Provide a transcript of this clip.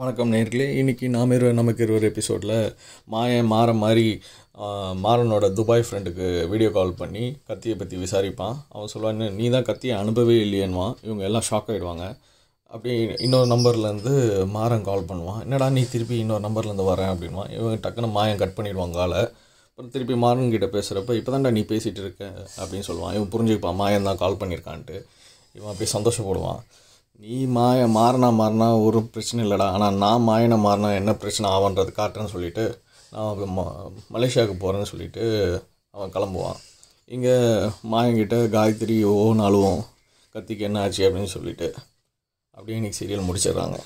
வணக்கம் நேர்களே இன்றைக்கி நாம் இருவர் நமக்கு இருவர் எபிசோடில் மாயன் மாற மாதிரி மாறனோட துபாய் ஃப்ரெண்டுக்கு வீடியோ கால் பண்ணி கத்தியை பற்றி விசாரிப்பான் அவன் சொல்லுவான் நீ தான் கத்தியை அனுப்பவே இல்லையன்வான் இவங்க எல்லாம் ஷாக் ஆகிடுவாங்க அப்படி இன்னொரு நம்பர்லேருந்து மாறன் கால் பண்ணுவான் என்னடா நீ திருப்பி இன்னொரு நம்பர்லேருந்து வரேன் அப்படின்வான் இவங்க டக்குன்னு மாயன் கட் பண்ணிடுவாங்க ஆளை அப்புறம் திருப்பி மாறன் பேசுகிறப்ப இப்போ தான்டா நீ பேசிகிட்டு இருக்க அப்படின்னு சொல்லுவான் இவன் புரிஞ்சுப்பான் மாயன் தான் கால் பண்ணியிருக்கான்ட்டு இவன் அப்படியே சந்தோஷப்படுவான் நீ மாய மாறினா மாறினா ஒரு பிரச்சனை இல்லைடா ஆனால் நான் மாயினை மாறினா என்ன பிரச்சனை ஆகுன்றது காட்டுறேன்னு சொல்லிவிட்டு நான் ம மலேசியாவுக்கு போகிறேன்னு சொல்லிவிட்டு அவன் கிளம்புவான் இங்கே மாயங்கிட்ட காயத்ரி ஓ நாளுவோம் கத்திக்கு என்ன ஆச்சு அப்படின்னு சொல்லிவிட்டு அப்படியே இன்றைக்கி சீரியல் முடிச்சிடுறாங்க